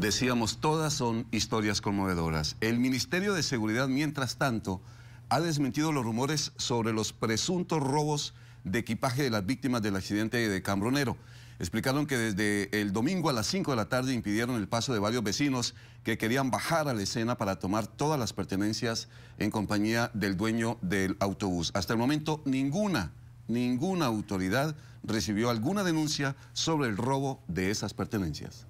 Decíamos, todas son historias conmovedoras. El Ministerio de Seguridad, mientras tanto, ha desmentido los rumores sobre los presuntos robos de equipaje de las víctimas del accidente de Cambronero. Explicaron que desde el domingo a las 5 de la tarde impidieron el paso de varios vecinos que querían bajar a la escena para tomar todas las pertenencias en compañía del dueño del autobús. Hasta el momento ninguna, ninguna autoridad recibió alguna denuncia sobre el robo de esas pertenencias.